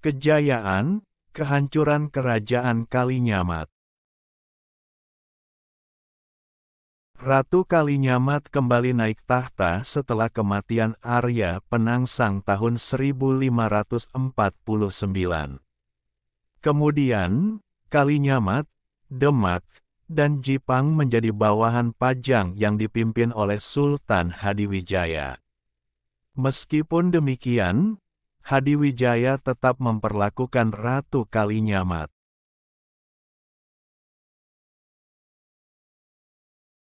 Kejayaan, kehancuran kerajaan Kalinyamat. Ratu Kalinyamat kembali naik tahta setelah kematian Arya Penangsang tahun 1549. Kemudian, Kalinyamat, Demak, dan Jipang menjadi bawahan Pajang yang dipimpin oleh Sultan Hadiwijaya. Meskipun demikian, Hadi Wijaya tetap memperlakukan Ratu Kalinyamat.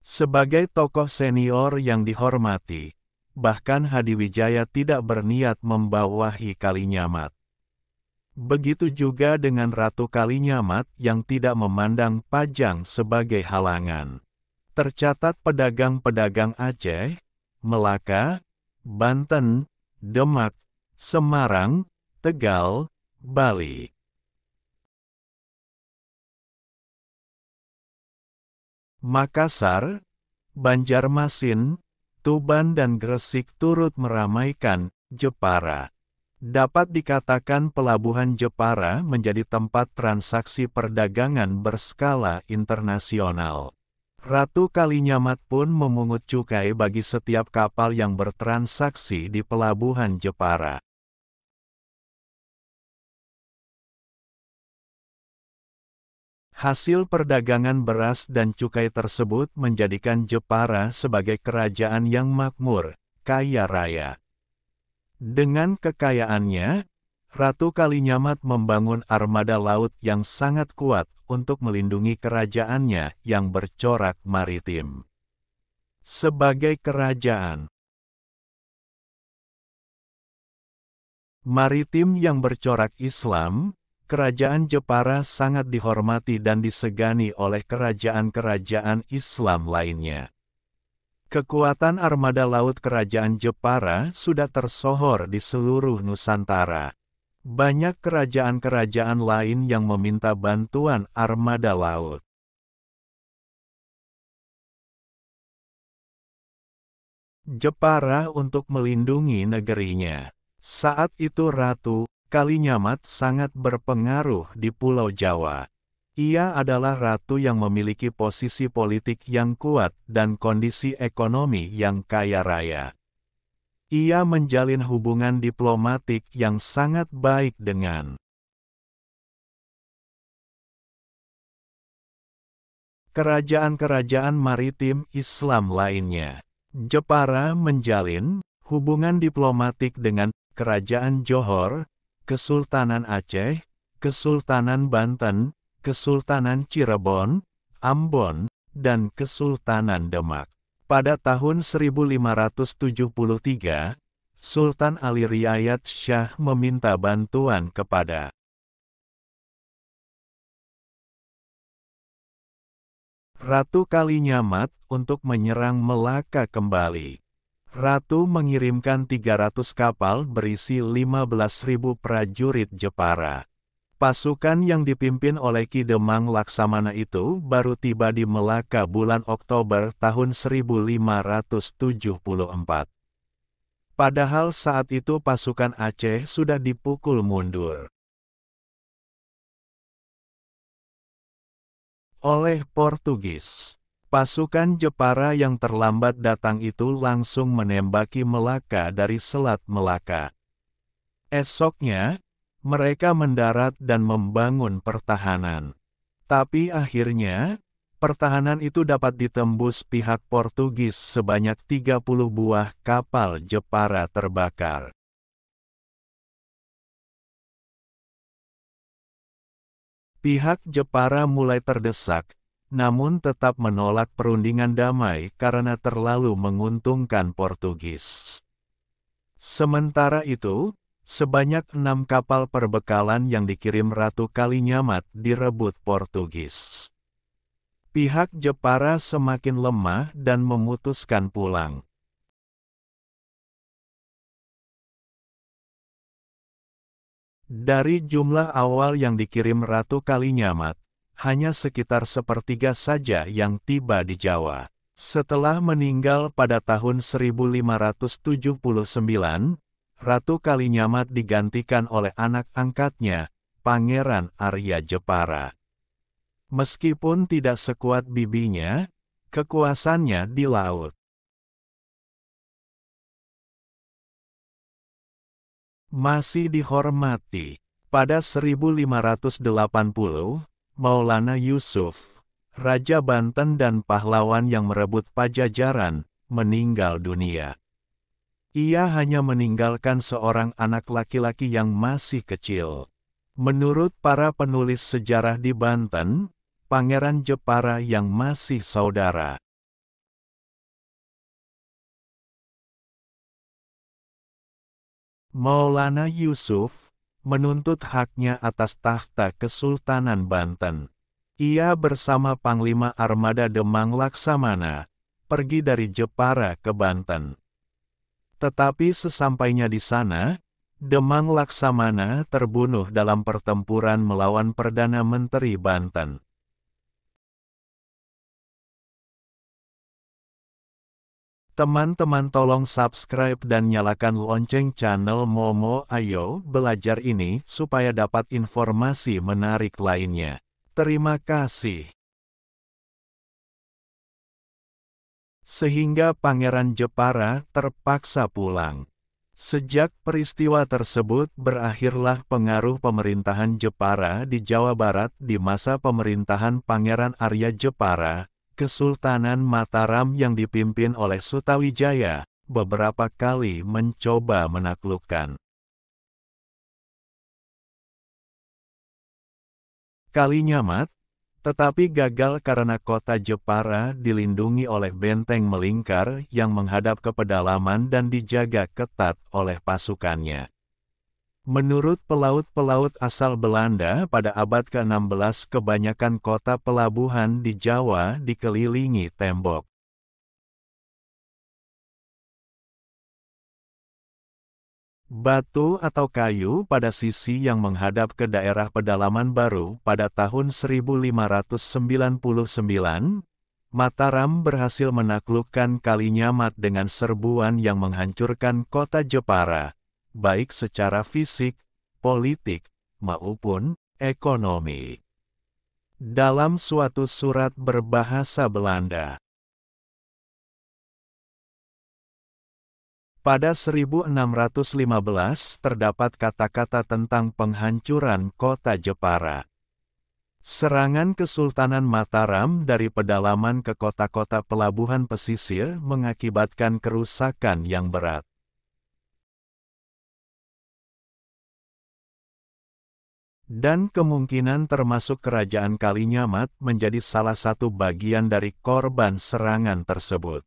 Sebagai tokoh senior yang dihormati, bahkan Hadi Wijaya tidak berniat membawahi Kalinyamat. Begitu juga dengan Ratu Kalinyamat yang tidak memandang pajang sebagai halangan. Tercatat pedagang-pedagang Aceh, Melaka, Banten, Demak, Semarang, Tegal, Bali. Makassar, Banjarmasin, Tuban dan Gresik turut meramaikan Jepara. Dapat dikatakan pelabuhan Jepara menjadi tempat transaksi perdagangan berskala internasional. Ratu Kalinyamat pun memungut cukai bagi setiap kapal yang bertransaksi di pelabuhan Jepara. Hasil perdagangan beras dan cukai tersebut menjadikan Jepara sebagai kerajaan yang makmur, kaya raya. Dengan kekayaannya, Ratu Kalinyamat membangun armada laut yang sangat kuat untuk melindungi kerajaannya yang bercorak maritim. Sebagai kerajaan maritim yang bercorak Islam, Kerajaan Jepara sangat dihormati dan disegani oleh kerajaan-kerajaan Islam lainnya. Kekuatan armada laut Kerajaan Jepara sudah tersohor di seluruh Nusantara. Banyak kerajaan-kerajaan lain yang meminta bantuan armada laut. Jepara untuk melindungi negerinya. Saat itu Ratu Kali Nyamat sangat berpengaruh di Pulau Jawa. Ia adalah ratu yang memiliki posisi politik yang kuat dan kondisi ekonomi yang kaya raya. Ia menjalin hubungan diplomatik yang sangat baik dengan kerajaan-kerajaan maritim Islam lainnya. Jepara menjalin hubungan diplomatik dengan Kerajaan Johor, Kesultanan Aceh, Kesultanan Banten, Kesultanan Cirebon, Ambon, dan Kesultanan Demak. Pada tahun 1573, Sultan Ali Riayat Shah meminta bantuan kepada Ratu Kalinyamat untuk menyerang Melaka kembali. Ratu mengirimkan 300 kapal berisi 15.000 prajurit Jepara. Pasukan yang dipimpin oleh Ki Demang Laksamana itu baru tiba di Melaka bulan Oktober tahun 1574. Padahal saat itu pasukan Aceh sudah dipukul mundur. Oleh Portugis Pasukan Jepara yang terlambat datang itu langsung menembaki Melaka dari Selat Melaka. Esoknya, mereka mendarat dan membangun pertahanan. Tapi akhirnya, pertahanan itu dapat ditembus pihak Portugis sebanyak 30 buah kapal Jepara terbakar. Pihak Jepara mulai terdesak namun tetap menolak perundingan damai karena terlalu menguntungkan Portugis. Sementara itu, sebanyak enam kapal perbekalan yang dikirim Ratu Kalinyamat direbut Portugis. Pihak Jepara semakin lemah dan memutuskan pulang. Dari jumlah awal yang dikirim Ratu Kalinyamat, hanya sekitar sepertiga saja yang tiba di Jawa. Setelah meninggal pada tahun 1579, Ratu Kalinyamat digantikan oleh anak angkatnya, Pangeran Arya Jepara. Meskipun tidak sekuat bibinya, kekuasannya di laut. Masih dihormati. Pada 1580, Maulana Yusuf, Raja Banten dan pahlawan yang merebut pajajaran, meninggal dunia. Ia hanya meninggalkan seorang anak laki-laki yang masih kecil. Menurut para penulis sejarah di Banten, Pangeran Jepara yang masih saudara. Maulana Yusuf, menuntut haknya atas tahta Kesultanan Banten. Ia bersama Panglima Armada Demang Laksamana, pergi dari Jepara ke Banten. Tetapi sesampainya di sana, Demang Laksamana terbunuh dalam pertempuran melawan Perdana Menteri Banten. Teman-teman tolong subscribe dan nyalakan lonceng channel Momo Ayo Belajar ini supaya dapat informasi menarik lainnya. Terima kasih. Sehingga Pangeran Jepara terpaksa pulang. Sejak peristiwa tersebut berakhirlah pengaruh pemerintahan Jepara di Jawa Barat di masa pemerintahan Pangeran Arya Jepara, Kesultanan Mataram yang dipimpin oleh Sutawijaya, beberapa kali mencoba menaklukkan. Kali Nyamat, tetapi gagal karena kota Jepara dilindungi oleh benteng melingkar yang menghadap ke pedalaman dan dijaga ketat oleh pasukannya. Menurut pelaut-pelaut asal Belanda pada abad ke-16 kebanyakan kota pelabuhan di Jawa dikelilingi tembok. Batu atau kayu pada sisi yang menghadap ke daerah pedalaman baru pada tahun 1599, Mataram berhasil menaklukkan Kalinyamat dengan serbuan yang menghancurkan kota Jepara, baik secara fisik, politik, maupun ekonomi. Dalam suatu surat berbahasa Belanda, Pada 1615 terdapat kata-kata tentang penghancuran kota Jepara. Serangan Kesultanan Mataram dari pedalaman ke kota-kota pelabuhan pesisir mengakibatkan kerusakan yang berat. dan kemungkinan termasuk kerajaan Kalinyamat menjadi salah satu bagian dari korban serangan tersebut.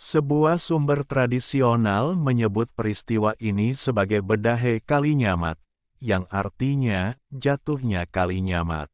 Sebuah sumber tradisional menyebut peristiwa ini sebagai bedahe Kalinyamat, yang artinya jatuhnya Kalinyamat.